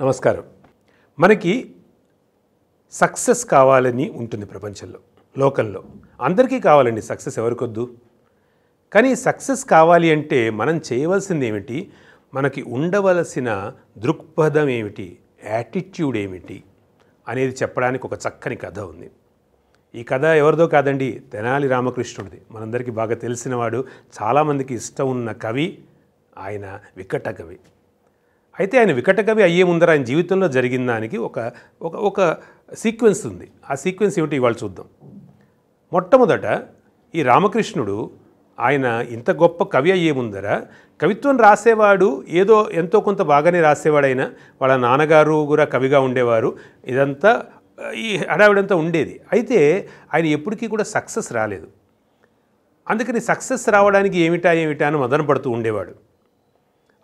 నమస్కారం మనకి సక్సెస్ కావాలని ఉంటుంది ప్రపంచంలో లోకంలో అందరికీ కావాలండి సక్సెస్ ఎవరికొద్దు కానీ సక్సెస్ కావాలి అంటే మనం చేయవలసింది ఏమిటి మనకి ఉండవలసిన దృక్పథం ఏమిటి యాటిట్యూడ్ ఏమిటి అనేది చెప్పడానికి ఒక చక్కని కథ ఉంది ఈ కథ ఎవరిదో కాదండి తెనాలి రామకృష్ణుడిది మనందరికీ బాగా తెలిసినవాడు చాలామందికి ఇష్టం ఉన్న కవి ఆయన వికట కవి అయితే ఆయన వికటకవి అయ్యే ముందర ఆయన జీవితంలో జరిగిన దానికి ఒక ఒక ఒక సీక్వెన్స్ ఉంది ఆ సీక్వెన్స్ ఏమిటి ఇవాళ చూద్దాం మొట్టమొదట ఈ రామకృష్ణుడు ఆయన ఇంత గొప్ప కవి అయ్యే ముందర కవిత్వం రాసేవాడు ఏదో ఎంతో కొంత బాగానే రాసేవాడైనా వాళ్ళ నాన్నగారు కూడా కవిగా ఉండేవారు ఇదంతా ఈ హడావిడంతా ఉండేది అయితే ఆయన ఎప్పటికీ కూడా సక్సెస్ రాలేదు అందుకని సక్సెస్ రావడానికి ఏమిటా ఏమిటా అని మదన పడుతూ ఉండేవాడు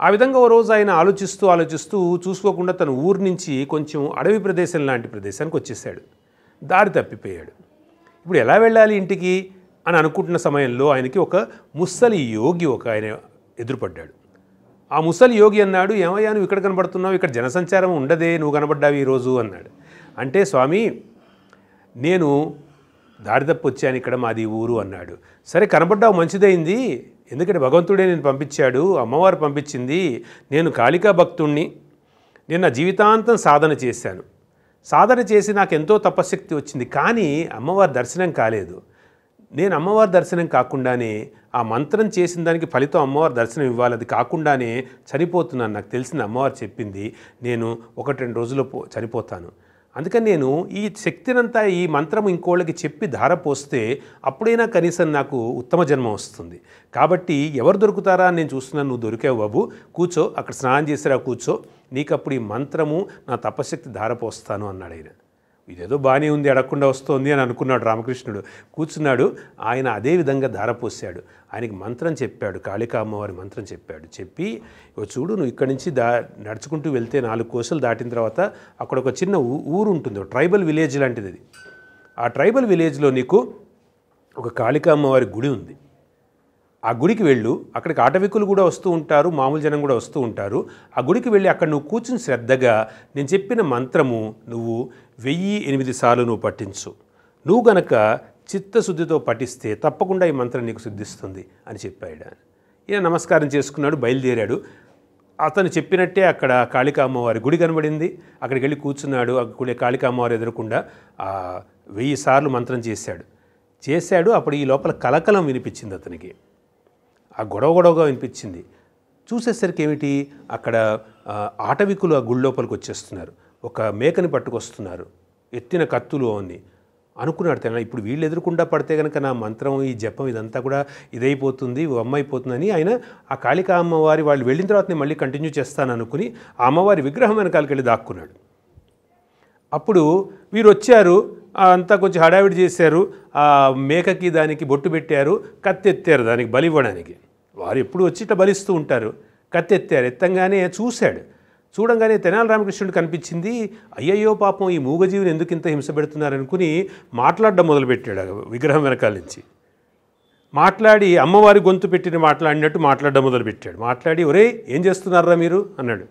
ఆ విధంగా ఓ రోజు ఆయన ఆలోచిస్తూ ఆలోచిస్తూ చూసుకోకుండా తన ఊరు నుంచి కొంచెం అడవి ప్రదేశం లాంటి ప్రదేశానికి వచ్చేసాడు దారి తప్పిపోయాడు ఇప్పుడు ఎలా వెళ్ళాలి ఇంటికి అని అనుకుంటున్న సమయంలో ఆయనకి ఒక ముసలి యోగి ఒక ఆయన ఎదురుపడ్డాడు ఆ ముసలి యోగి అన్నాడు ఏమయ్యా నువ్వు ఇక్కడ కనబడుతున్నావు ఇక్కడ జనసంచారం ఉండదే నువ్వు కనబడ్డావు ఈరోజు అన్నాడు అంటే స్వామి నేను దారి వచ్చాను ఇక్కడ మాది ఊరు అన్నాడు సరే కనబడ్డావు మంచిదైంది ఎందుకంటే భగవంతుడే నేను పంపించాడు అమ్మవారు పంపించింది నేను కాళికా భక్తుణ్ణి నేను నా జీవితాంతం సాధన చేశాను సాధన చేసి నాకు ఎంతో తపశక్తి వచ్చింది కానీ అమ్మవారి దర్శనం కాలేదు నేను అమ్మవారి దర్శనం కాకుండానే ఆ మంత్రం చేసిన దానికి ఫలితం అమ్మవారి దర్శనం ఇవ్వాలి అది కాకుండానే చనిపోతున్నాను నాకు తెలిసిన అమ్మవారు చెప్పింది నేను ఒకటి రెండు రోజులు చనిపోతాను అందుకని నేను ఈ శక్తినంతా ఈ మంత్రం ఇంకోళ్ళకి చెప్పి ధార పోస్తే అప్పుడైనా కనీసం నాకు ఉత్తమ జన్మ వస్తుంది కాబట్టి ఎవరు దొరుకుతారా నేను చూస్తున్నాను నువ్వు దొరికావు బాబు కూర్చో అక్కడ స్నానం చేసిరా కూర్చో నీకప్పుడు ఈ మంత్రము నా తపశక్తి ధార పోస్తాను అన్నాడు ఆయన ఇదేదో బాగానే ఉంది అడగకుండా వస్తోంది అని అనుకున్నాడు రామకృష్ణుడు కూర్చున్నాడు ఆయన అదే విధంగా ధారపోసాడు ఆయనకి మంత్రం చెప్పాడు కాళికా అమ్మవారి మంత్రం చెప్పాడు చెప్పి చూడు నువ్వు ఇక్కడి నుంచి దా నడుచుకుంటూ వెళ్తే నాలుగు కోసలు దాటిన తర్వాత అక్కడ ఒక చిన్న ఊరు ఉంటుంది ట్రైబల్ విలేజ్ లాంటిది ఆ ట్రైబల్ విలేజ్లో నీకు ఒక కాళికా అమ్మవారి గుడి ఉంది ఆ గుడికి వెళ్ళు అక్కడికి ఆటవికులు కూడా వస్తూ ఉంటారు మామూలు జనం కూడా వస్తూ ఉంటారు ఆ గుడికి వెళ్ళి అక్కడ నువ్వు కూర్చుని శ్రద్ధగా నేను చెప్పిన మంత్రము నువ్వు వెయ్యి ఎనిమిది సార్లు నువ్వు పఠించు నువ్వు గనక చిత్తశుద్ధితో పఠిస్తే తప్పకుండా ఈ మంత్రం నీకు సిద్ధిస్తుంది అని చెప్పాడు ఈయన నమస్కారం చేసుకున్నాడు బయలుదేరాడు అతను చెప్పినట్టే అక్కడ కాళికామ్మవారి గుడి కనబడింది అక్కడికి వెళ్ళి కూర్చున్నాడు ఆ గుడి కాళికామ్మవారు ఎదురకుండా వెయ్యి సార్లు మంత్రం చేశాడు చేశాడు అప్పుడు ఈ లోపల కలకలం వినిపించింది అతనికి ఆ గొడవ గొడవగా వినిపించింది చూసేసరికి ఏమిటి అక్కడ ఆటవికులు ఆ గుడి లోపలికి వచ్చేస్తున్నారు ఒక మేకని పట్టుకొస్తున్నారు ఎత్తిన కత్తులు అని అనుకున్నాడు తెలంగాణ ఇప్పుడు వీళ్ళు ఎదురుకుండా పడితే కనుక నా మంత్రం ఈ జపం ఇదంతా కూడా ఇదైపోతుంది అమ్మైపోతుందని ఆయన ఆ కాళికా అమ్మవారి వాళ్ళు వెళ్ళిన తర్వాత నేను మళ్ళీ కంటిన్యూ చేస్తాను అనుకుని ఆ అమ్మవారి విగ్రహం వెనకాలకి వెళ్ళి దాక్కున్నాడు అప్పుడు వీరు వచ్చారు అంతా కొంచెం హడావిడి చేశారు ఆ మేకకి దానికి బొట్టు పెట్టారు కత్తెత్తారు దానికి బలి ఇవ్వడానికి వారు ఎప్పుడు వచ్చి ఇట్లా బలిస్తూ ఉంటారు కత్తెత్తారు ఎత్తంగానే చూశాడు చూడంగానే తెనాలి రామకృష్ణుడు కనిపించింది అయ్యయ్యో పాపం ఈ మూగజీవిని ఎందుకు ఇంత హింస పెడుతున్నారనుకుని మాట్లాడడం మొదలుపెట్టాడు విగ్రహం వెనకాల నుంచి మాట్లాడి అమ్మవారి గొంతు పెట్టిన మాట్లాడినట్టు మాట్లాడడం మొదలుపెట్టాడు మాట్లాడి ఒరే ఏం చేస్తున్నారా మీరు అన్నాడు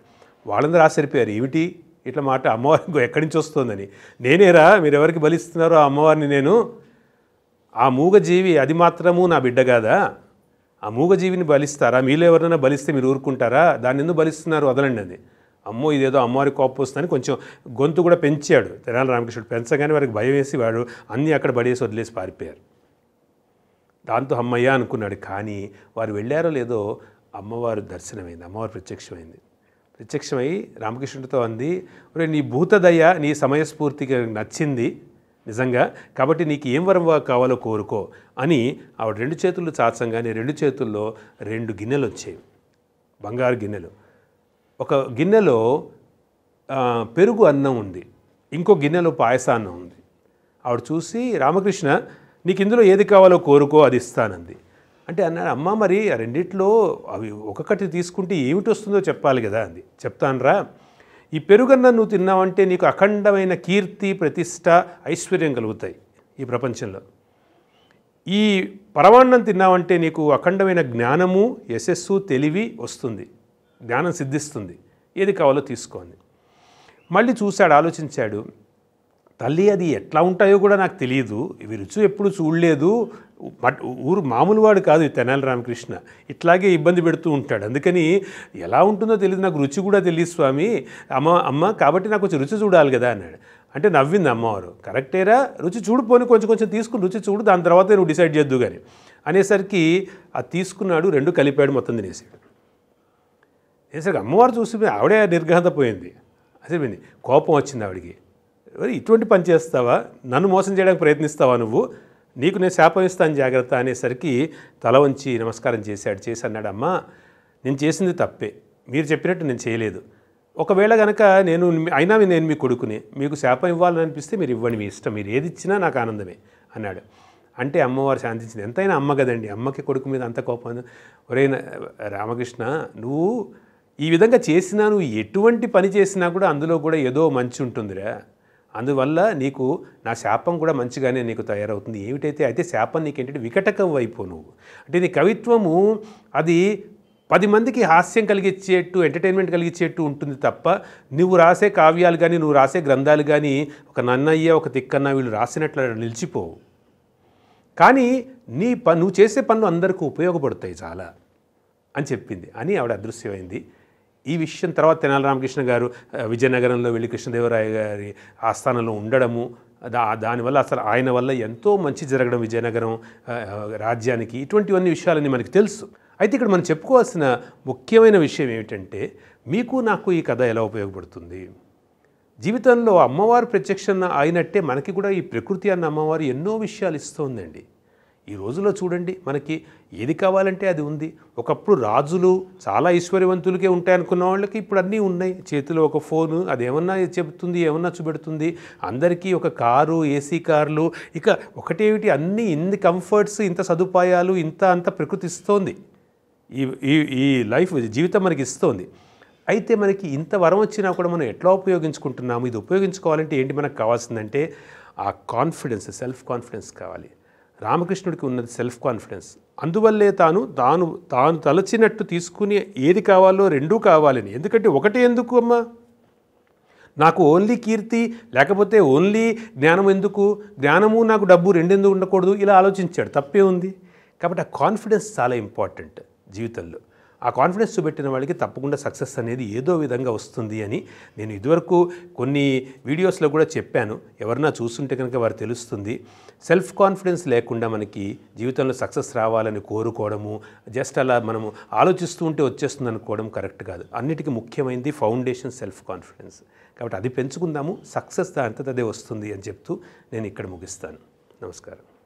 వాళ్ళందరూ ఆశ్చర్యపోయారు ఏమిటి ఇట్లా మాట అమ్మవారి ఎక్కడి నుంచి వస్తుందని నేనేరా మీరు ఎవరికి బలిస్తున్నారో ఆ అమ్మవారిని నేను ఆ మూగజీవి అది మాత్రము నా బిడ్డ కాదా ఆ మూగజీవిని బలిస్తారా మీలో ఎవరైనా బలిస్తే మీరు ఊరుకుంటారా దాన్ని ఎందుకు బలిస్తున్నారు వదలండి అది అమ్మో ఇదేదో అమ్మవారి కోపం వస్తుందని కొంచెం గొంతు కూడా పెంచాడు తెనాల రామకృష్ణుడు పెంచగానే వారికి భయం వేసి వాడు అన్నీ అక్కడ బడేసి వదిలేసి పారిపోయారు దాంతో అమ్మయ్య అనుకున్నాడు కానీ వారు వెళ్ళారో లేదో అమ్మవారు దర్శనమైంది అమ్మవారు ప్రత్యక్షమైంది ప్రత్యక్షమై రామకృష్ణుడితో అంది నీ భూతదయ నీ సమయస్ఫూర్తికి నచ్చింది నిజంగా కాబట్టి నీకు ఏం వరం కావాలో కోరుకో అని ఆవిడ రెండు చేతులు చాచంగానే రెండు చేతుల్లో రెండు గిన్నెలు వచ్చేవి బంగారు గిన్నెలు ఒక గిన్నెలో పెరుగు అన్నం ఉంది ఇంకో గిన్నెలో పాయస అన్నం ఉంది ఆవిడ చూసి రామకృష్ణ నీకు ఇందులో ఏది కావాలో కోరుకో అది ఇస్తానంది అంటే అన్నాడు అమ్మ మరి రెండిట్లో అవి ఒక్కొక్కటి తీసుకుంటే ఏమిటి వస్తుందో చెప్పాలి కదా అంది చెప్తాను రా ఈ పెరుగన్న నువ్వు తిన్నావంటే నీకు అఖండమైన కీర్తి ప్రతిష్ట ఐశ్వర్యం కలుగుతాయి ఈ ప్రపంచంలో ఈ పరమాన్నం తిన్నావంటే నీకు అఖండమైన జ్ఞానము యశస్సు తెలివి వస్తుంది జ్ఞానం సిద్ధిస్తుంది ఏది కావాలో తీసుకోండి మళ్ళీ చూశాడు ఆలోచించాడు తల్లి అది ఎట్లా ఉంటాయో కూడా నాకు తెలియదు ఇవి రుచి ఎప్పుడు చూడలేదు బట్ ఊరు మామూలు వాడు కాదు తెనాలి రామకృష్ణ ఇట్లాగే ఇబ్బంది పెడుతూ ఉంటాడు అందుకని ఎలా ఉంటుందో తెలియదు నాకు రుచి కూడా తెలియదు స్వామి అమ్మ అమ్మ కాబట్టి నాకు కొంచెం రుచి చూడాలి కదా అన్నాడు అంటే నవ్వింది అమ్మవారు కరెక్టేరా రుచి చూడుపోని కొంచెం కొంచెం తీసుకుని రుచి చూడు దాని తర్వాత నువ్వు డిసైడ్ చేద్దు కానీ అనేసరికి అది తీసుకున్నాడు రెండు కలిపాడు మొత్తం తినేసాడు అనేసరికి అమ్మవారు చూసి ఆవిడే నిర్ఘాంతపోయింది అసలు కోపం వచ్చింది ఆవిడికి ఇటువంటి పని చేస్తావా నన్ను మోసం చేయడానికి ప్రయత్నిస్తావా నువ్వు నీకు నేను శాపమిస్తాను జాగ్రత్త అనేసరికి తల వంచి నమస్కారం చేశాడు చేసి అన్నాడు అమ్మా నేను చేసింది తప్పే మీరు చెప్పినట్టు నేను చేయలేదు ఒకవేళ కనుక నేను అయినా నేను మీ కొడుకుని మీకు శాపం ఇవ్వాలని అనిపిస్తే మీరు ఇవ్వండి మీ ఇష్టం మీరు ఏది ఇచ్చినా నాకు ఆనందమే అన్నాడు అంటే అమ్మవారు శాంతించింది ఎంతైనా అమ్మ కదండి అమ్మకి కొడుకు మీద అంత కోపం ఒరే రామకృష్ణ నువ్వు ఈ విధంగా చేసినా నువ్వు ఎటువంటి పని చేసినా కూడా అందులో కూడా ఏదో మంచి ఉంటుందిరా అందువల్ల నీకు నా శాపం కూడా మంచిగానే నీకు తయారవుతుంది ఏమిటైతే అయితే శాపం నీకు ఏంటంటే వికటకం వైపు నువ్వు అంటే నీ కవిత్వము అది పది మందికి హాస్యం కలిగించేట్టు ఎంటర్టైన్మెంట్ కలిగించేట్టు ఉంటుంది తప్ప నువ్వు రాసే కావ్యాలు కానీ నువ్వు రాసే గ్రంథాలు కానీ ఒక నన్నయ్య ఒక తిక్కన్న వీళ్ళు రాసినట్లు నిలిచిపోవు కానీ నీ ప నువ్వు చేసే పనులు అందరికీ ఉపయోగపడతాయి చాలా అని చెప్పింది అని ఆవిడ అదృశ్యమైంది ఈ విషయం తర్వాత తెనాలి రామకృష్ణ గారు విజయనగరంలో వెళ్ళి కృష్ణదేవరాయ గారి ఆస్థానంలో ఉండడము దా దానివల్ల అసలు ఆయన వల్ల ఎంతో మంచి జరగడం విజయనగరం రాజ్యానికి ఇటువంటివన్నీ విషయాలని మనకు తెలుసు అయితే ఇక్కడ మనం చెప్పుకోవాల్సిన ముఖ్యమైన విషయం ఏమిటంటే మీకు నాకు ఈ కథ ఎలా ఉపయోగపడుతుంది జీవితంలో అమ్మవారు ప్రత్యక్షంగా అయినట్టే మనకి కూడా ఈ ప్రకృతి అన్న అమ్మవారు ఎన్నో విషయాలు ఇస్తోందండి ఈ రోజుల్లో చూడండి మనకి ఏది కావాలంటే అది ఉంది ఒకప్పుడు రాజులు చాలా ఉంటాయి ఉంటాయనుకున్న వాళ్ళకి ఇప్పుడు అన్నీ ఉన్నాయి చేతిలో ఒక ఫోను అది ఏమన్నా చెబుతుంది ఏమన్నా చూపెడుతుంది అందరికీ ఒక కారు ఏసీ కార్లు ఇక ఒకటేమిటి అన్నీ ఇన్ని కంఫర్ట్స్ ఇంత సదుపాయాలు ఇంత అంత ప్రకృతి ఇస్తోంది ఈ ఈ లైఫ్ జీవితం మనకి ఇస్తోంది అయితే మనకి ఇంత వరం వచ్చినా కూడా మనం ఎట్లా ఉపయోగించుకుంటున్నాము ఇది ఉపయోగించుకోవాలంటే ఏంటి మనకు కావాల్సిందంటే ఆ కాన్ఫిడెన్స్ సెల్ఫ్ కాన్ఫిడెన్స్ కావాలి రామకృష్ణుడికి ఉన్నది సెల్ఫ్ కాన్ఫిడెన్స్ అందువల్లే తాను తాను తాను తలచినట్టు తీసుకుని ఏది కావాలో రెండూ కావాలని ఎందుకంటే ఒకటే ఎందుకు అమ్మా నాకు ఓన్లీ కీర్తి లేకపోతే ఓన్లీ జ్ఞానం ఎందుకు జ్ఞానము నాకు డబ్బు రెండెందుకు ఉండకూడదు ఇలా ఆలోచించాడు తప్పే ఉంది కాబట్టి ఆ కాన్ఫిడెన్స్ చాలా ఇంపార్టెంట్ జీవితంలో ఆ కాన్ఫిడెన్స్ చూపెట్టిన వాళ్ళకి తప్పకుండా సక్సెస్ అనేది ఏదో విధంగా వస్తుంది అని నేను ఇదివరకు కొన్ని వీడియోస్లో కూడా చెప్పాను ఎవరన్నా చూస్తుంటే కనుక వారు తెలుస్తుంది సెల్ఫ్ కాన్ఫిడెన్స్ లేకుండా మనకి జీవితంలో సక్సెస్ రావాలని కోరుకోవడము జస్ట్ అలా మనము ఆలోచిస్తూ ఉంటే వచ్చేస్తుంది అనుకోవడం కరెక్ట్ కాదు అన్నిటికీ ముఖ్యమైనది ఫౌండేషన్ సెల్ఫ్ కాన్ఫిడెన్స్ కాబట్టి అది పెంచుకుందాము సక్సెస్ దాంతటదే వస్తుంది అని చెప్తూ నేను ఇక్కడ ముగిస్తాను నమస్కారం